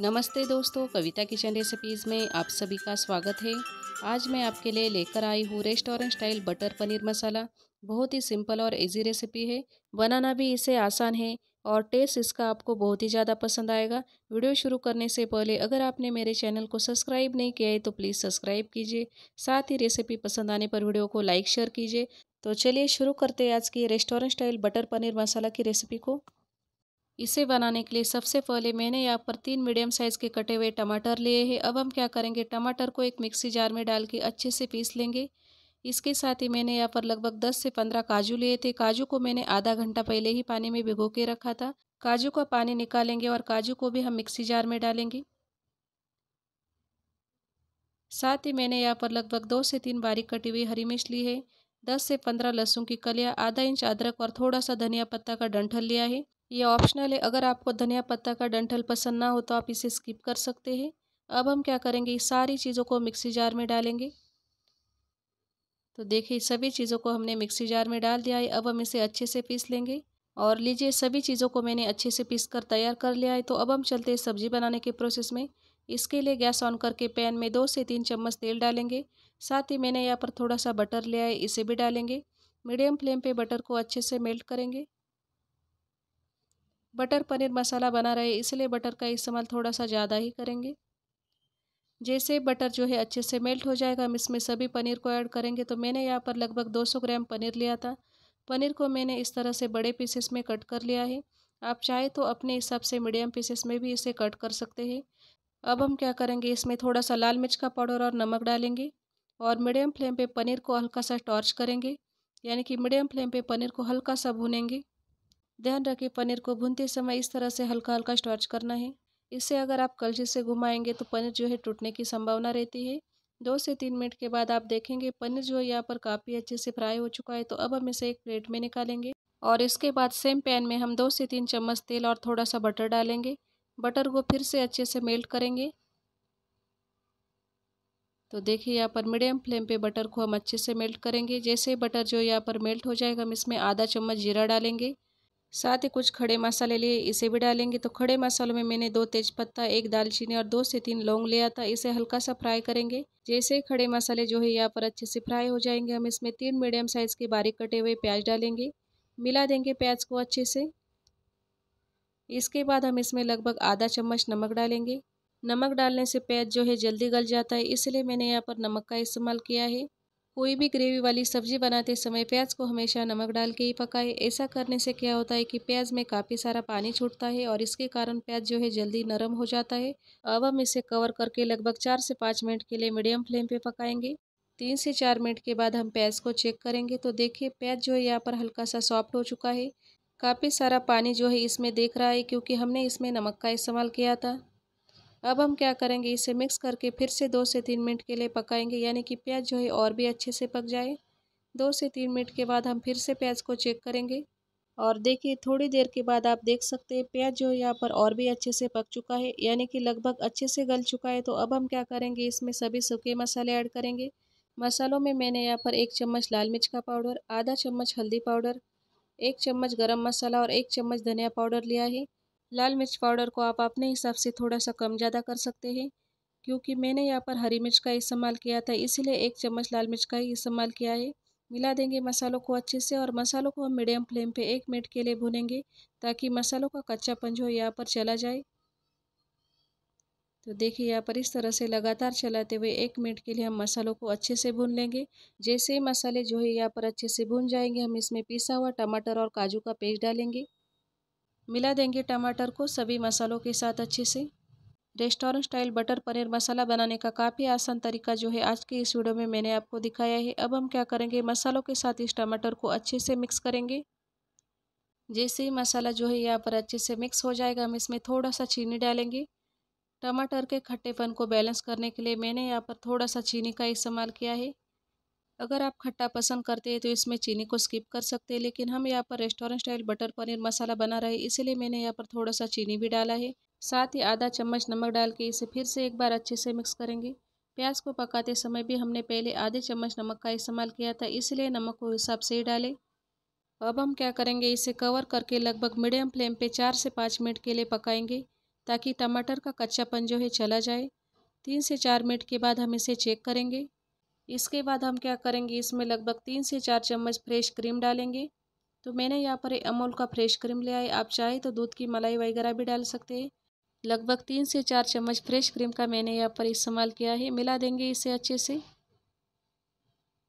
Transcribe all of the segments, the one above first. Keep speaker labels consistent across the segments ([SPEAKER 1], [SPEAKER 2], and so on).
[SPEAKER 1] नमस्ते दोस्तों कविता kitchen recipes में आप सभी का स्वागत है आज मैं आपके लिए लेकर आई हूँ restaurant style butter paneer masala बहुत ही सिंपल और इजी रेसिपी है बनाना भी इसे आसान है और टेस्ट इसका आपको बहुत ही ज़्यादा पसंद आएगा वीडियो शुरू करने से पहले अगर आपने मेरे चैनल को सब्सक्राइब नहीं किया है तो प्लीज़ सब्सक्राइब कीजिए साथ ही रेसिपी पसंद आने पर वीडियो को लाइक शेयर कीजिए तो चलिए शुरू करते हैं आज की restaurant style butter paneer masala की रेसिपी को इसे बनाने के लिए सबसे पहले मैंने यहाँ पर तीन मीडियम साइज़ के कटे हुए टमाटर लिए हैं अब हम क्या करेंगे टमाटर को एक मिक्सी जार में डाल के अच्छे से पीस लेंगे इसके साथ ही मैंने यहाँ पर लगभग 10 से 15 काजू लिए थे काजू को मैंने आधा घंटा पहले ही पानी में भिगो के रखा था काजू का पानी निकालेंगे और काजू को भी हम मिक्सी जार में डालेंगे साथ ही मैंने यहाँ पर लगभग दो से तीन बारीक कटी हुई हरी मिर्च ली है दस से पंद्रह लहसुन की कलियाँ आधा इंच अदरक और थोड़ा सा धनिया पत्ता का डंठल लिया है ये ऑप्शनल है अगर आपको धनिया पत्ता का डंठल पसंद ना हो तो आप इसे स्किप कर सकते हैं अब हम क्या करेंगे सारी चीज़ों को मिक्सी जार में डालेंगे तो देखिए सभी चीज़ों को हमने मिक्सी जार में डाल दिया है अब हम इसे अच्छे से पीस लेंगे और लीजिए सभी चीज़ों को मैंने अच्छे से पीस कर तैयार कर लिया है तो अब हम चलते हैं सब्जी बनाने के प्रोसेस में इसके लिए गैस ऑन करके पैन में दो से तीन चम्मच तेल डालेंगे साथ ही मैंने यहाँ पर थोड़ा सा बटर लिया है इसे भी डालेंगे मीडियम फ्लेम पर बटर को अच्छे से मेल्ट करेंगे बटर पनीर मसाला बना रहे इसलिए बटर का इस्तेमाल थोड़ा सा ज़्यादा ही करेंगे जैसे बटर जो है अच्छे से मेल्ट हो जाएगा हम इसमें सभी पनीर को ऐड करेंगे तो मैंने यहाँ पर लगभग 200 ग्राम पनीर लिया था पनीर को मैंने इस तरह से बड़े पीसेस में कट कर लिया है आप चाहे तो अपने हिसाब से मीडियम पीसेस में भी इसे कट कर सकते हैं अब हम क्या करेंगे इसमें थोड़ा सा लाल मिर्च का पाउडर और नमक डालेंगे और मीडियम फ्लेम पर पनीर को हल्का सा टॉर्च करेंगे यानी कि मीडियम फ्लेम पर पनीर को हल्का सा भुनेंगे ध्यान रखें पनीर को भूनते समय इस तरह से हल्का हल्का स्टॉर्च करना है इसे अगर आप कलछी से घुमाएंगे तो पनीर जो है टूटने की संभावना रहती है दो से तीन मिनट के बाद आप देखेंगे पनीर जो है यहाँ पर काफ़ी अच्छे से फ्राई हो चुका है तो अब हम इसे एक प्लेट में निकालेंगे और इसके बाद सेम पैन में हम दो से तीन चम्मच तेल और थोड़ा सा बटर डालेंगे बटर को फिर से अच्छे से मेल्ट करेंगे तो देखिए यहाँ पर मीडियम फ्लेम पे बटर को हम अच्छे से मेल्ट करेंगे जैसे बटर जो यहाँ पर मेल्ट हो जाएगा हम इसमें आधा चम्मच जीरा डालेंगे साथ ही कुछ खड़े मसाले लिए इसे भी डालेंगे तो खड़े मसालों में मैंने दो तेज़पत्ता एक दालचीनी और दो से तीन लौंग लिया था इसे हल्का सा फ्राई करेंगे जैसे ही खड़े मसाले जो है यहाँ पर अच्छे से फ्राई हो जाएंगे हम इसमें तीन मीडियम साइज़ के बारीक कटे हुए प्याज डालेंगे मिला देंगे प्याज को अच्छे से इसके बाद हम इसमें लगभग आधा चम्मच नमक डालेंगे नमक डालने से प्याज जो है जल्दी गल जाता है इसलिए मैंने यहाँ पर नमक का इस्तेमाल किया है कोई भी ग्रेवी वाली सब्जी बनाते समय प्याज को हमेशा नमक डाल के ही पकाएं ऐसा करने से क्या होता है कि प्याज में काफ़ी सारा पानी छूटता है और इसके कारण प्याज जो है जल्दी नरम हो जाता है अब हम इसे कवर करके लगभग चार से पाँच मिनट के लिए मीडियम फ्लेम पे पकाएंगे तीन से चार मिनट के बाद हम प्याज को चेक करेंगे तो देखिए प्याज जो है यहाँ पर हल्का सा सॉफ्ट हो चुका है काफ़ी सारा पानी जो है इसमें देख रहा है क्योंकि हमने इसमें नमक का इस्तेमाल किया था अब हम क्या करेंगे इसे मिक्स करके फिर से दो से तीन मिनट के लिए पकाएंगे यानी कि प्याज जो है और भी अच्छे से पक जाए दो से तीन मिनट के बाद हम फिर से प्याज को चेक करेंगे और देखिए थोड़ी देर के बाद आप देख सकते हैं प्याज जो है यहाँ पर और भी अच्छे से पक चुका है यानी कि लगभग अच्छे से गल चुका है तो अब हम क्या करेंगे इसमें सभी सूखे मसाले ऐड करेंगे मसालों में मैंने यहाँ पर एक चम्मच लाल मिर्च का पाउडर आधा चम्मच हल्दी पाउडर एक चम्मच गरम मसाला और एक चम्मच धनिया पाउडर लिया है लाल मिर्च पाउडर को आप अपने हिसाब से थोड़ा सा कम ज़्यादा कर सकते हैं क्योंकि मैंने यहाँ पर हरी मिर्च का इस्तेमाल किया था इसीलिए एक चम्मच लाल मिर्च का ही इस्तेमाल किया है मिला देंगे मसालों को अच्छे से और मसालों को हम मीडियम फ्लेम पे एक मिनट के लिए भुनेंगे ताकि मसालों का कच्चापन जो यहाँ पर चला जाए तो देखिए यहाँ पर इस तरह से लगातार चलाते हुए एक मिनट के लिए हम मसालों को अच्छे से भून लेंगे जैसे ही मसाले जो है यहाँ पर अच्छे से भून जाएंगे हम इसमें पिसा हुआ टमाटर और काजू का पेस्ट डालेंगे मिला देंगे टमाटर को सभी मसालों के साथ अच्छे से restaurant style butter paneer masala बनाने का काफ़ी आसान तरीका जो है आज के इस वीडियो में मैंने आपको दिखाया है अब हम क्या करेंगे मसालों के साथ इस टमाटर को अच्छे से मिक्स करेंगे जैसे ही मसाला जो है यहाँ पर अच्छे से मिक्स हो जाएगा हम इसमें थोड़ा सा चीनी डालेंगे टमाटर के खट्टेपन को बैलेंस करने के लिए मैंने यहाँ पर थोड़ा सा चीनी का इस्तेमाल किया है अगर आप खट्टा पसंद करते हैं तो इसमें चीनी को स्किप कर सकते हैं लेकिन हम यहाँ पर restaurant style butter paneer masala बना रहे इसीलिए मैंने यहाँ पर थोड़ा सा चीनी भी डाला है साथ ही आधा चम्मच नमक डाल के इसे फिर से एक बार अच्छे से मिक्स करेंगे प्याज को पकाते समय भी हमने पहले आधे चम्मच नमक का इस्तेमाल किया था इसलिए नमक को हिसाब से ही डालें अब हम क्या करेंगे इसे कवर करके लगभग मीडियम फ्लेम पे चार से पाँच मिनट के लिए पकाएंगे ताकि टमाटर का कच्चापन जो है चला जाए तीन से चार मिनट के बाद हम इसे चेक करेंगे इसके बाद हम क्या करेंगे इसमें लगभग तीन से चार चम्मच फ्रेश क्रीम डालेंगे तो मैंने यहाँ पर अमूल का फ्रेश क्रीम लिया है आप चाहे तो दूध की मलाई वगैरह भी डाल सकते हैं लगभग तीन से चार चम्मच फ्रेश क्रीम का मैंने यहाँ पर इस्तेमाल किया है मिला देंगे इसे अच्छे से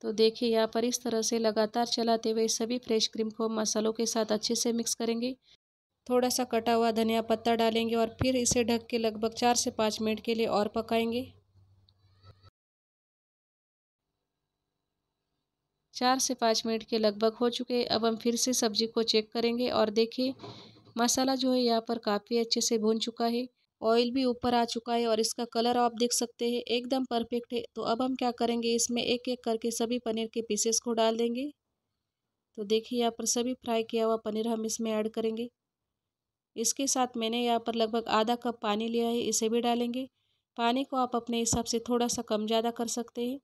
[SPEAKER 1] तो देखिए यहाँ पर इस तरह से लगातार चलाते हुए सभी फ्रेश क्रीम को मसालों के साथ अच्छे से मिक्स करेंगे थोड़ा सा कटा हुआ धनिया पत्ता डालेंगे और फिर इसे ढक के लगभग चार से पाँच मिनट के लिए और पकाएंगे चार से पाँच मिनट के लगभग हो चुके अब हम फिर से सब्जी को चेक करेंगे और देखिए मसाला जो है यहाँ पर काफ़ी अच्छे से भून चुका है ऑयल भी ऊपर आ चुका है और इसका कलर आप देख सकते हैं एकदम परफेक्ट है तो अब हम क्या करेंगे इसमें एक एक करके सभी पनीर के पीसेस को डाल देंगे तो देखिए यहाँ पर सभी फ्राई किया हुआ पनीर हम इसमें ऐड करेंगे इसके साथ मैंने यहाँ पर लगभग आधा कप पानी लिया है इसे भी डालेंगे पानी को आप अपने हिसाब से थोड़ा सा कम ज़्यादा कर सकते हैं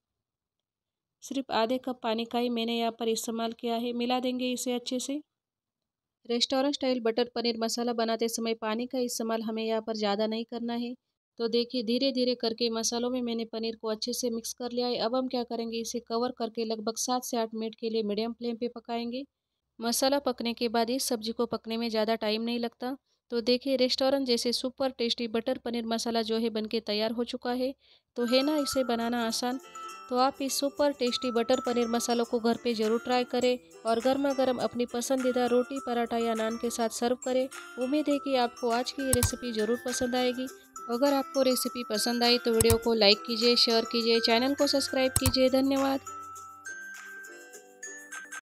[SPEAKER 1] सिर्फ आधे कप पानी का ही मैंने यहाँ पर इस्तेमाल किया है मिला देंगे इसे अच्छे से restaurant style butter paneer masala बनाते समय पानी का इस्तेमाल हमें यहाँ पर ज़्यादा नहीं करना है तो देखिए धीरे धीरे करके मसालों में मैंने पनीर को अच्छे से मिक्स कर लिया है अब हम क्या करेंगे इसे कवर करके लगभग सात से आठ मिनट के लिए मीडियम फ्लेम पे पकाएंगे मसाला पकने के बाद इस सब्जी को पकने में ज़्यादा टाइम नहीं लगता तो देखिए रेस्टोरेंट जैसे super tasty butter paneer masala जो है बनके तैयार हो चुका है तो है ना इसे बनाना आसान तो आप इस सुपर टेस्टी बटर पनीर मसालों को घर पे ज़रूर ट्राई करें और गर्मा गर्म अपनी पसंदीदा रोटी पराठा या नान के साथ सर्व करें उम्मीद है कि आपको आज की ये रेसिपी ज़रूर पसंद आएगी अगर आपको रेसिपी पसंद आई तो वीडियो को लाइक कीजिए शेयर कीजिए चैनल को सब्सक्राइब कीजिए धन्यवाद